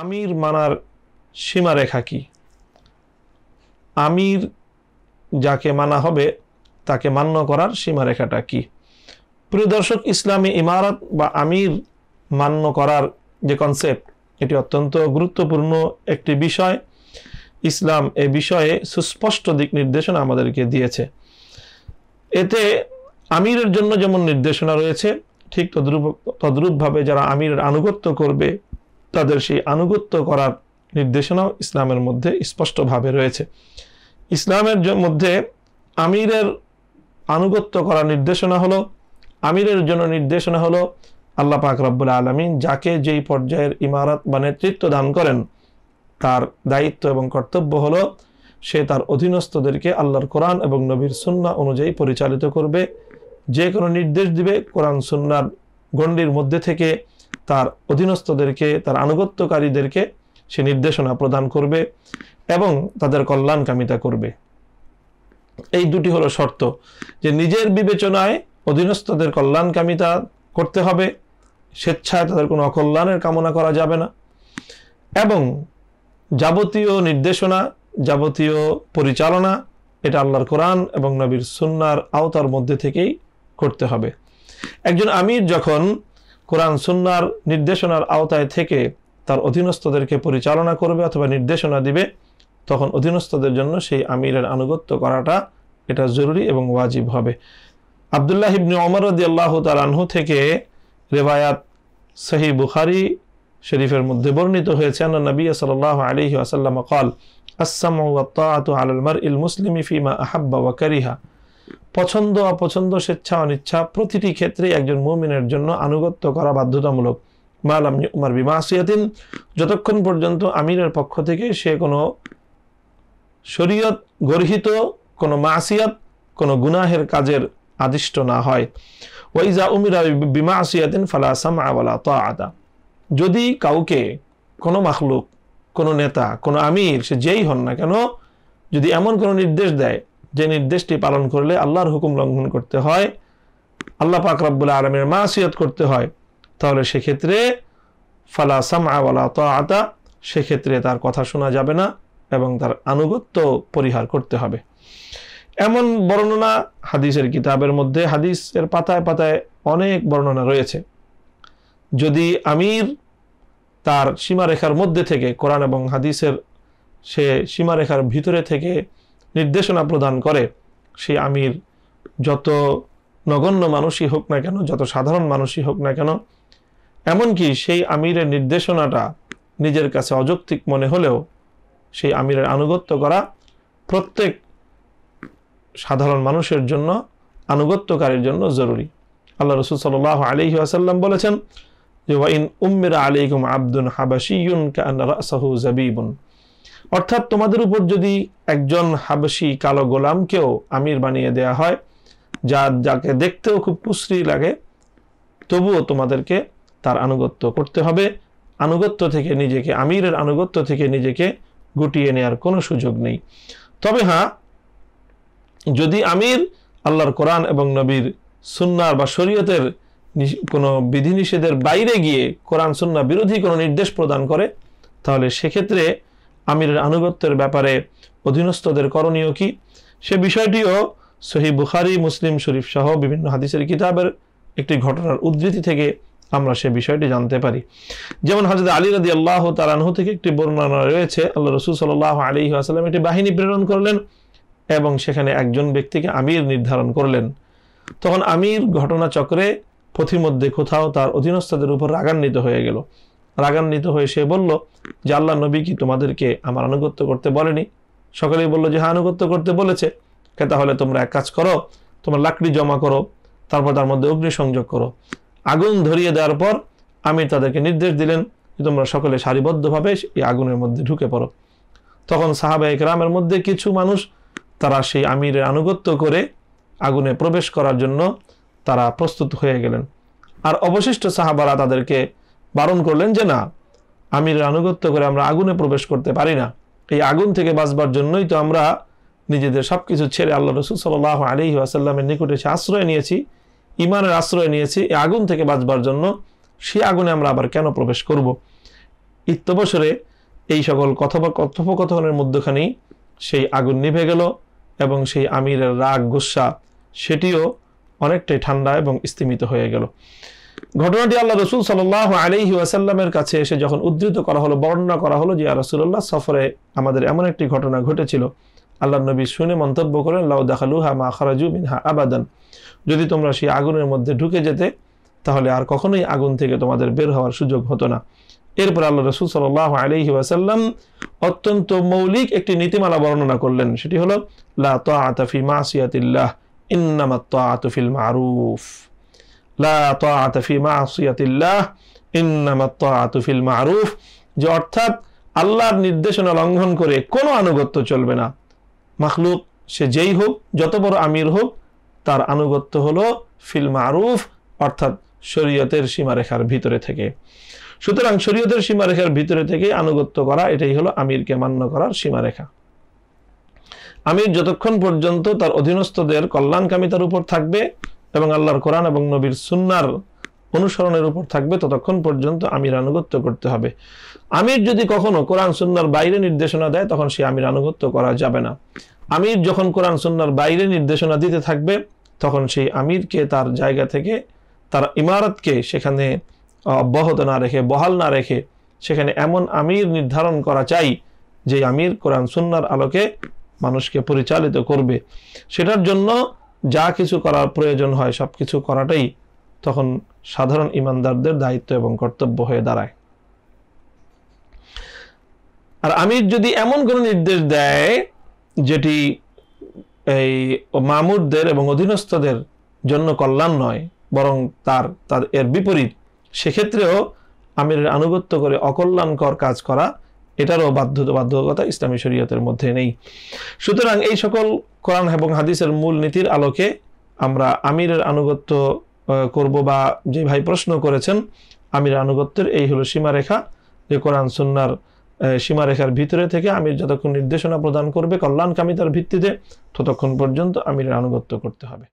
আমির মানার সীমারেখা কি আমির যাকে মানা হবে তাকে মান্য করার সীমারেখাটা কি প্রিয় দর্শক ইসলামী ইমারত বা আমির মান্য করার যে কনসেপ্ট এটি অত্যন্ত গুরুত্বপূর্ণ একটি বিষয় ইসলাম এ বিষয়ে সুস্পষ্ট দিক নির্দেশনা আমাদেরকে দিয়েছে এতে আমিরের জন্য যেমন নির্দেশনা রয়েছে ঠিক তদ্রুপ তদ্রুপভাবে যারা আমিরের আনুগত্য করবে তাদের সেই আনুগত্য করার নির্দেশনাও ইসলামের মধ্যে স্পষ্টভাবে রয়েছে ইসলামের মধ্যে আমিরের আনুগত্য করার নির্দেশনা হলো আমিরের জন্য নির্দেশনা হলো আল্লাহ পাক রব্বুল আলমিন যাকে যেই পর্যায়ের ইমারত বা নেতৃত্ব দান করেন তার দায়িত্ব এবং কর্তব্য হলো সে তার অধীনস্থদেরকে আল্লাহর কোরআন এবং নবীর সুন্না অনুযায়ী পরিচালিত করবে যে কোনো নির্দেশ দিবে কোরআন সুন্নার গণ্ডির মধ্যে থেকে তার অধীনস্থদেরকে তার আনুগত্যকারীদেরকে সে নির্দেশনা প্রদান করবে এবং তাদের কল্যাণকামিতা করবে এই দুটি হলো শর্ত যে নিজের বিবেচনায় অধীনস্থদের কল্যাণকামিতা করতে হবে স্বেচ্ছায় তাদের কোনো অকল্যাণের কামনা করা যাবে না এবং যাবতীয় নির্দেশনা যাবতীয় পরিচালনা এটা আল্লাহর কোরআন এবং নবীর সুন্নার আওতার মধ্যে থেকেই করতে হবে একজন আমির যখন কোরআন সুন্নার নির্দেশনার আওতায় থেকে তার অধীনস্থদেরকে পরিচালনা করবে অথবা নির্দেশনা দিবে তখন অধীনস্থদের জন্য সেই আমিরের আনুগত্য করাটা এটা জরুরি এবং ওয়াজিব হবে আবদুল্লাহ ইবনি অমর আল্লাহ তালাহু থেকে রেবায়াত সহি বুখারি শরীফের মধ্যে বর্ণিত হয়েছে নবী সাল আলী আসাল্লাম কল আসসাম আল মার ইল মুসলিমি ফিমা আহাব্বা ওয়া কারিহা পছন্দ অপছন্দ স্বেচ্ছা অনিচ্ছা প্রতিটি ক্ষেত্রে একজন মুমিনের জন্য আনুগত্য করা বাধ্যতামূলক মালাম উমার বিমাসিয়াতিন যতক্ষণ পর্যন্ত আমিরের পক্ষ থেকে সে কোনো শরীয়ত গর্হিত কোনো মাসিয়াত কোনো গুনাহের কাজের আদিষ্ট না হয় যা উমিরা বিমা আসিয়াতিন ফালাসাম আওয়ালা তো আদা যদি কাউকে কোনো মাখলুক কোনো নেতা কোনো আমির সে যেই হন না কেন যদি এমন কোনো নির্দেশ দেয় যে নির্দেশটি পালন করলে আল্লাহর হুকুম লঙ্ঘন করতে হয় আল্লাহ পাক রব্বুল আলমের মাসিয়ত করতে হয় তাহলে সেক্ষেত্রে ফালা সামআলা তো আতা সেক্ষেত্রে তার কথা শোনা যাবে না এবং তার আনুগত্য পরিহার করতে হবে এমন বর্ণনা হাদিসের কিতাবের মধ্যে হাদিসের পাতায় পাতায় অনেক বর্ণনা রয়েছে যদি আমির তার সীমারেখার মধ্যে থেকে কোরআন এবং হাদিসের সে সীমারেখার ভিতরে থেকে নির্দেশনা প্রদান করে সেই আমির যত নগণ্য মানুষই হোক না কেন যত সাধারণ মানুষই হোক না কেন এমনকি সেই আমিরের নির্দেশনাটা নিজের কাছে অযৌক্তিক মনে হলেও সেই আমিরের আনুগত্য করা প্রত্যেক সাধারণ মানুষের জন্য আনুগত্যকারীর জন্য জরুরি আল্লাহ রসুল সাল আলহি আসাল্লাম বলেছেন যে ওয়াইন উম্মিরা আলাইকুম আব্দুন হাবাসিউন কান রাসাহু জাবিবুন অর্থাৎ তোমাদের উপর যদি একজন হাবসি কালো গোলামকেও আমির বানিয়ে দেয়া হয় যা যাকে দেখতেও খুব কুশ্রী লাগে তবুও তোমাদেরকে তার আনুগত্য করতে হবে আনুগত্য থেকে নিজেকে আমিরের আনুগত্য থেকে নিজেকে গুটিয়ে নেয়ার কোনো সুযোগ নেই তবে হ্যাঁ যদি আমির আল্লাহর কোরআন এবং নবীর সুন্নার বা শরীয়তের কোনো বিধিনিষেধের বাইরে গিয়ে কোরআন সুন্না বিরোধী কোনো নির্দেশ প্রদান করে তাহলে সেক্ষেত্রে আমিরের আনুগত্যের ব্যাপারে অধীনস্থদের করণীয় কি সে বিষয়টিও সহি বুখারি মুসলিম শরীফ সহ বিভিন্ন হাদিসের কিতাবের একটি ঘটনার উদ্ধৃতি থেকে আমরা সে বিষয়টি জানতে পারি যেমন হজরত আলী রাজি আল্লাহ তালানহ থেকে একটি বর্ণনা রয়েছে আল্লাহ রসুল সাল্লাহ আলী আসালাম একটি বাহিনী প্রেরণ করলেন এবং সেখানে একজন ব্যক্তিকে আমির নির্ধারণ করলেন তখন আমির ঘটনাচক্রে পথিমধ্যে কোথাও তার অধীনস্থদের উপর রাগান্বিত হয়ে গেল রাগান্বিত হয়ে সে বলল যে আল্লাহ নবী কি তোমাদেরকে আমার আনুগত্য করতে বলেনি সকলেই বলল যে হ্যাঁ আনুগত্য করতে বলেছে তাহলে তোমরা এক কাজ করো তোমরা লাকড়ি জমা করো তারপর তার মধ্যে অগ্নি সংযোগ করো আগুন ধরিয়ে দেওয়ার পর আমি তাদেরকে নির্দেশ দিলেন যে তোমরা সকলে সারিবদ্ধভাবে এই আগুনের মধ্যে ঢুকে পড়ো তখন সাহাবা রামের মধ্যে কিছু মানুষ তারা সেই আমিরের আনুগত্য করে আগুনে প্রবেশ করার জন্য তারা প্রস্তুত হয়ে গেলেন আর অবশিষ্ট সাহাবারা তাদেরকে বারণ করলেন যে না আমির আনুগত্য করে আমরা আগুনে প্রবেশ করতে পারি না এই আগুন থেকে বাঁচবার জন্যই তো আমরা নিজেদের সব কিছু ছেড়ে আল্লাহ রসুল সাল আলী আসাল্লামের নিকটে সে আশ্রয় নিয়েছি ইমানের আশ্রয় নিয়েছি এই আগুন থেকে বাঁচবার জন্য সে আগুনে আমরা আবার কেন প্রবেশ করব ইত্যবসরে এই সকল কথোপ কথোপকথনের মধ্যখানেই সেই আগুন নিভে গেল এবং সেই আমিরের রাগ গুসা সেটিও অনেকটাই ঠান্ডা এবং স্তিমিত হয়ে গেল ঘটনাটি আল্লাহ রসুল সাল্লাহ আলহি আসাল্লামের কাছে এসে যখন উদ্ধৃত করা হলো বর্ণনা করা হলো যে রসুল্লাহ সফরে আমাদের এমন একটি ঘটনা ঘটেছিল আল্লাহ নবী শুনে মন্তব্য করেন লাউ দাখালুহা মা খারাজু মিনহা আবাদান যদি তোমরা সেই আগুনের মধ্যে ঢুকে যেতে তাহলে আর কখনোই আগুন থেকে তোমাদের বের হওয়ার সুযোগ হতো না এরপর আল্লাহ রসুল সাল্লাহ আলহি আসাল্লাম অত্যন্ত মৌলিক একটি নীতিমালা বর্ণনা করলেন সেটি হলো লা তো আতাফি মাসিয়াতিল্লাহ ইন্নামা তো আতফিল মারুফ লা তাআতা ফি মা'সিয়াতিল্লাহ ইন্নামা তাআতু ফিল মা'রুফ যে অর্থাৎ আল্লাহর নির্দেশনা লঙ্ঘন করে কোনো আনুগত্য চলবে না মাখলুক সে যেই হোক যত বড় আমির হোক তার আনুগত্য হলো ফিল মারুফ অর্থাৎ শরীয়তের সীমারেখার ভিতরে থেকে সুতরাং শরীয়তের সীমারেখার ভিতরে থেকে আনুগত্য করা এটাই হলো আমিরকে মান্য করার সীমারেখা আমির যতক্ষণ পর্যন্ত তার অধীনস্থদের কল্যাণকামিতার উপর থাকবে এবং আল্লাহর কোরআন এবং নবীর সুন্নার অনুসরণের উপর থাকবে ততক্ষণ পর্যন্ত আমির আনুগত্য করতে হবে আমির যদি কখনো কোরআন সুন্নার বাইরে নির্দেশনা দেয় তখন সে আমির আনুগত্য করা যাবে না আমির যখন কোরআন সুন্নার বাইরে নির্দেশনা দিতে থাকবে তখন সেই আমিরকে তার জায়গা থেকে তার ইমারতকে সেখানে অব্যাহত না রেখে বহাল না রেখে সেখানে এমন আমির নির্ধারণ করা চাই যে আমির কোরআন সুন্নার আলোকে মানুষকে পরিচালিত করবে সেটার জন্য যা কিছু করার প্রয়োজন হয় সব কিছু করাটাই তখন সাধারণ ইমানদারদের দায়িত্ব এবং কর্তব্য হয়ে দাঁড়ায় আর আমির যদি এমন কোনো নির্দেশ দেয় যেটি এই মামুরদের এবং অধীনস্থদের জন্য কল্যাণ নয় বরং তার তার এর বিপরীত সেক্ষেত্রেও আমিরের আনুগত্য করে অকল্যাণকর কাজ করা এটারও বাধ্য বাধ্যকতা ইসলামী শরীয়তের মধ্যে নেই সুতরাং এই সকল কোরআন এবং হাদিসের মূল নীতির আলোকে আমরা আমিরের আনুগত্য করব বা যে ভাই প্রশ্ন করেছেন আমির আনুগত্যের এই হলো সীমারেখা যে কোরআন সুন্নার সীমারেখার ভিতরে থেকে আমির যতক্ষণ নির্দেশনা প্রদান করবে কল্যাণকামিতার ভিত্তিতে ততক্ষণ পর্যন্ত আমিরের আনুগত্য করতে হবে